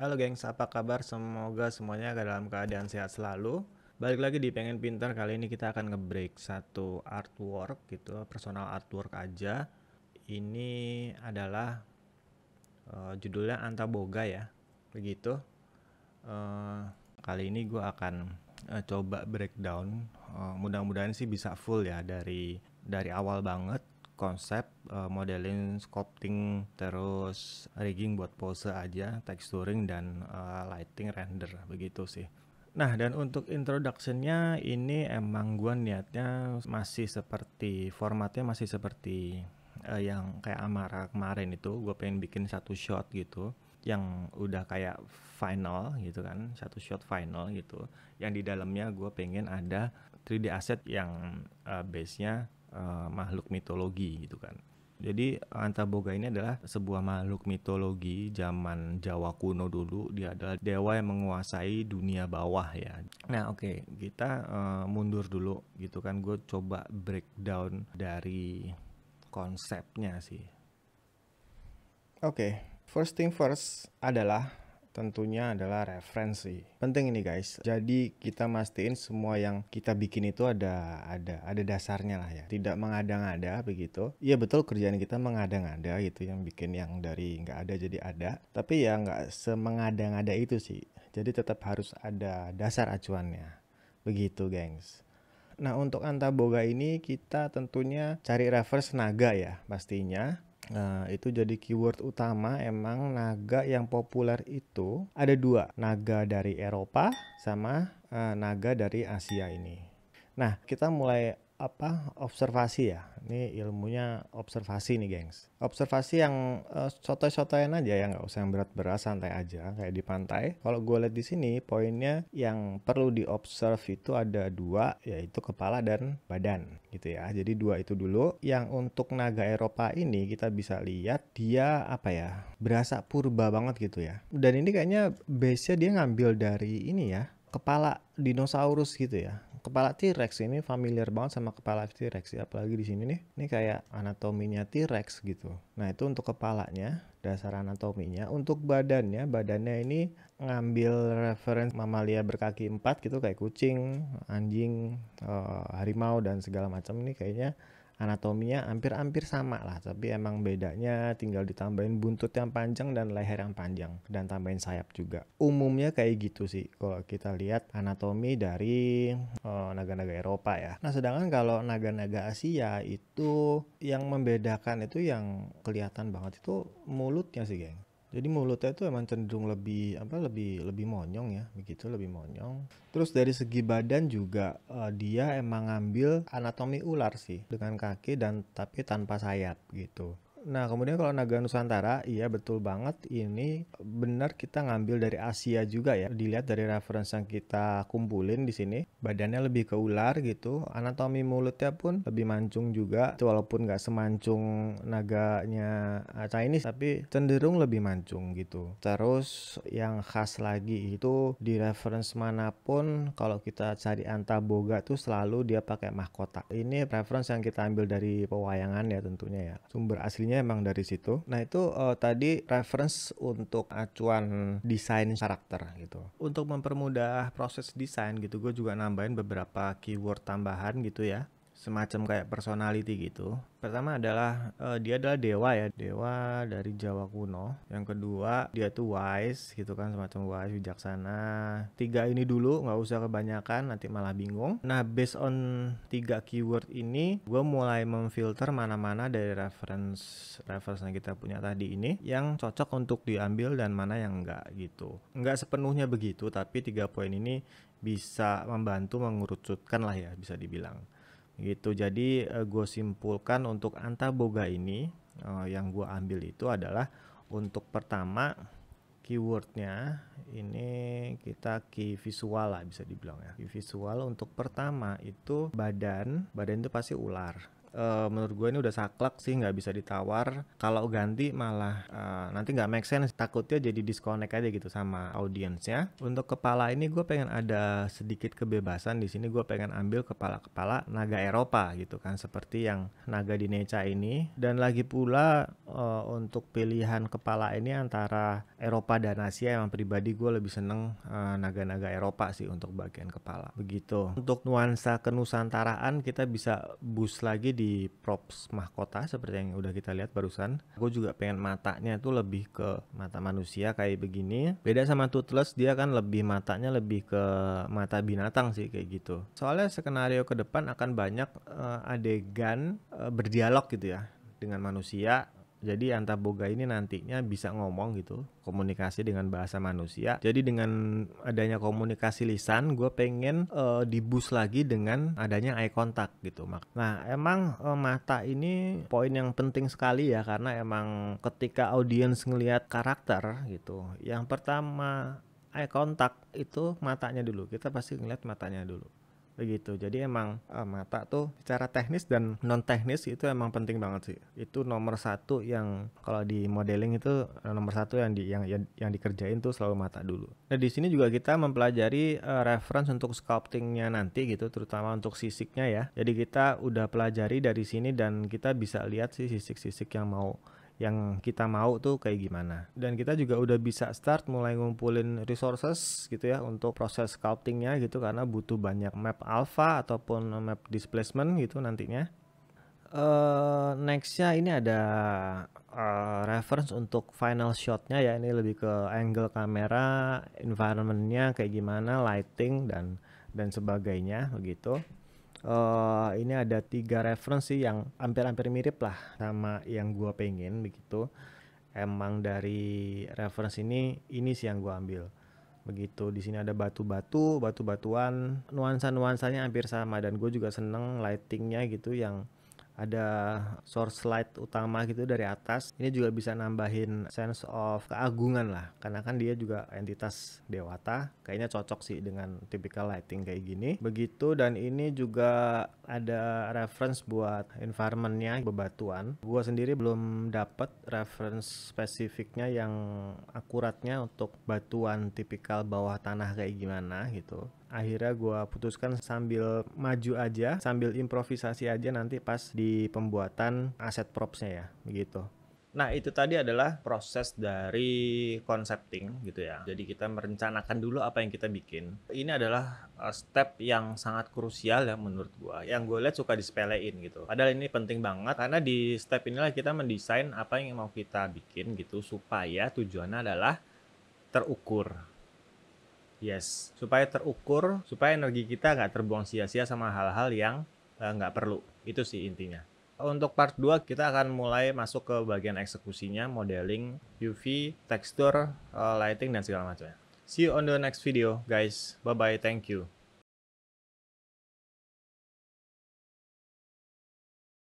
Halo gengs, apa kabar? Semoga semuanya dalam keadaan sehat selalu. Balik lagi di Pengen Pintar, kali ini kita akan nge-break satu artwork gitu, personal artwork aja. Ini adalah uh, judulnya Antaboga ya, begitu. Uh, kali ini gue akan uh, coba breakdown, uh, mudah-mudahan sih bisa full ya dari dari awal banget konsep uh, eh, modeling, sculpting, terus rigging buat pose aja, texturing dan uh, lighting render begitu sih. Nah, dan untuk introductionnya ini emang gua niatnya masih seperti formatnya masih seperti uh, yang kayak Amara kemarin itu, gua pengen bikin satu shot gitu yang udah kayak final gitu kan, satu shot final gitu. Yang di dalamnya gua pengen ada 3D asset yang uh, base-nya uh, makhluk mitologi gitu kan. Jadi Antaboga ini adalah sebuah makhluk mitologi zaman Jawa kuno dulu. Dia adalah dewa yang menguasai dunia bawah ya. Nah oke okay, kita uh, mundur dulu gitu kan. Gue coba breakdown dari konsepnya sih. Oke, okay. first thing first adalah tentunya adalah referensi. Penting ini guys. Jadi kita mastiin semua yang kita bikin itu ada ada ada dasarnya lah ya. Tidak mengada-ngada begitu. Iya betul kerjaan kita mengada-ngada gitu yang bikin yang dari nggak ada jadi ada. Tapi ya nggak semengada-ngada itu sih. Jadi tetap harus ada dasar acuannya. Begitu gengs. Nah untuk antaboga ini kita tentunya cari reference naga ya pastinya Nah, itu jadi keyword utama emang naga yang populer itu ada dua, naga dari Eropa sama uh, naga dari Asia ini. Nah, kita mulai apa observasi ya ini ilmunya observasi nih gengs observasi yang uh, sotoy-sotoyan aja ya nggak usah yang berat-berat santai aja kayak di pantai kalau gue lihat di sini poinnya yang perlu diobserv itu ada dua yaitu kepala dan badan gitu ya jadi dua itu dulu yang untuk naga Eropa ini kita bisa lihat dia apa ya berasa purba banget gitu ya dan ini kayaknya base-nya dia ngambil dari ini ya kepala dinosaurus gitu ya kepala T-Rex ini familiar banget sama kepala T-Rex ya, apalagi di sini nih. Ini kayak anatominya T-Rex gitu. Nah, itu untuk kepalanya, dasar anatominya. Untuk badannya, badannya ini ngambil referensi mamalia berkaki empat gitu kayak kucing, anjing, uh, harimau dan segala macam nih kayaknya anatominya hampir-hampir sama lah tapi emang bedanya tinggal ditambahin buntut yang panjang dan leher yang panjang dan tambahin sayap juga umumnya kayak gitu sih kalau kita lihat anatomi dari eh, naga-naga oh, Eropa ya nah sedangkan kalau naga-naga Asia itu yang membedakan itu yang kelihatan banget itu mulutnya sih geng jadi mulutnya itu emang cenderung lebih apa lebih lebih monyong ya begitu lebih monyong terus dari segi badan juga uh, dia emang ngambil anatomi ular sih dengan kaki dan tapi tanpa sayap gitu Nah, kemudian kalau naga Nusantara, iya betul banget ini benar kita ngambil dari Asia juga ya. Dilihat dari referensi yang kita kumpulin di sini, badannya lebih ke ular gitu. Anatomi mulutnya pun lebih mancung juga. Itu walaupun nggak semancung naganya Chinese, tapi cenderung lebih mancung gitu. Terus yang khas lagi itu di reference manapun kalau kita cari antaboga tuh selalu dia pakai mahkota. Ini reference yang kita ambil dari pewayangan ya tentunya ya. Sumber aslinya inspirasinya emang dari situ. Nah itu uh, tadi reference untuk acuan desain karakter gitu. Untuk mempermudah proses desain gitu, gue juga nambahin beberapa keyword tambahan gitu ya semacam kayak personality gitu. Pertama adalah uh, dia adalah dewa ya, dewa dari Jawa kuno. Yang kedua dia tuh wise gitu kan, semacam wise bijaksana. Tiga ini dulu nggak usah kebanyakan, nanti malah bingung. Nah based on tiga keyword ini, gue mulai memfilter mana-mana dari reference reference yang kita punya tadi ini yang cocok untuk diambil dan mana yang enggak gitu. Enggak sepenuhnya begitu, tapi tiga poin ini bisa membantu mengurucutkan lah ya bisa dibilang gitu jadi uh, eh, gue simpulkan untuk anta boga ini uh, yang gue ambil itu adalah untuk pertama keywordnya ini kita key visual lah bisa dibilang ya key visual untuk pertama itu badan badan itu pasti ular Eh, menurut gue ini udah saklek sih nggak bisa ditawar kalau ganti malah uh, nanti nggak make sense takutnya jadi disconnect aja gitu sama audiensnya untuk kepala ini gue pengen ada sedikit kebebasan di sini gue pengen ambil kepala-kepala naga Eropa gitu kan seperti yang naga di Neca ini dan lagi pula uh, untuk pilihan kepala ini antara Eropa dan Asia yang pribadi gue lebih seneng naga-naga Eropa sih untuk bagian kepala begitu untuk nuansa kenusantaraan kita bisa boost lagi di di props mahkota seperti yang udah kita lihat barusan. Aku juga pengen matanya itu lebih ke mata manusia kayak begini. Beda sama Toothless dia kan lebih matanya lebih ke mata binatang sih kayak gitu. Soalnya skenario ke depan akan banyak uh, adegan uh, berdialog gitu ya dengan manusia jadi antar Boga ini nantinya bisa ngomong gitu, komunikasi dengan bahasa manusia. Jadi dengan adanya komunikasi lisan, gue pengen e, eh, dibus lagi dengan adanya eye contact gitu. Nah emang e, mata ini poin yang penting sekali ya karena emang ketika audiens ngelihat karakter gitu, yang pertama eye contact itu matanya dulu. Kita pasti ngeliat matanya dulu begitu jadi emang uh, mata tuh secara teknis dan non teknis itu emang penting banget sih itu nomor satu yang kalau di modeling itu eh, nomor satu yang di yang yang, yang dikerjain tuh selalu mata dulu nah di sini juga kita mempelajari uh, reference untuk sculptingnya nanti gitu terutama untuk sisiknya ya jadi kita udah pelajari dari sini dan kita bisa lihat sih sisik-sisik yang mau yang kita mau tuh kayak gimana. Dan kita juga udah bisa start mulai ngumpulin resources gitu ya untuk proses sculptingnya gitu karena butuh banyak map alpha ataupun map displacement gitu nantinya. Uh, nextnya ini ada uh, reference untuk final shotnya ya ini lebih ke angle kamera, environmentnya kayak gimana, lighting dan dan sebagainya begitu uh, ini ada tiga referensi yang hampir-hampir mirip lah sama yang gue pengen begitu emang dari reference ini ini sih yang gue ambil begitu di sini ada batu-batu batu-batuan nuansa nuansanya hampir sama dan gue juga seneng lightingnya gitu yang ada source light utama gitu dari atas. Ini juga bisa nambahin sense of keagungan lah, karena kan dia juga entitas dewata. Kayaknya cocok sih dengan typical lighting kayak gini. Begitu dan ini juga ada reference buat environmentnya bebatuan. Gua sendiri belum dapet reference spesifiknya yang akuratnya untuk batuan tipikal bawah tanah kayak gimana gitu akhirnya gue putuskan sambil maju aja sambil improvisasi aja nanti pas di pembuatan aset propsnya ya begitu Nah itu tadi adalah proses dari concepting gitu ya. Jadi kita merencanakan dulu apa yang kita bikin. Ini adalah eh, step yang sangat krusial ya menurut gua. Yang gue lihat suka disepelein gitu. Padahal ini penting banget karena di step inilah kita mendesain apa yang mau kita bikin gitu supaya tujuannya adalah terukur Yes, supaya terukur, supaya energi kita nggak terbuang sia-sia sama hal-hal yang uh, nggak perlu. Itu sih intinya. Untuk part 2 kita akan mulai masuk ke bagian eksekusinya, modeling, UV, tekstur, eh, lighting, dan segala macamnya. See you on the next video, guys. Bye-bye. Thank you.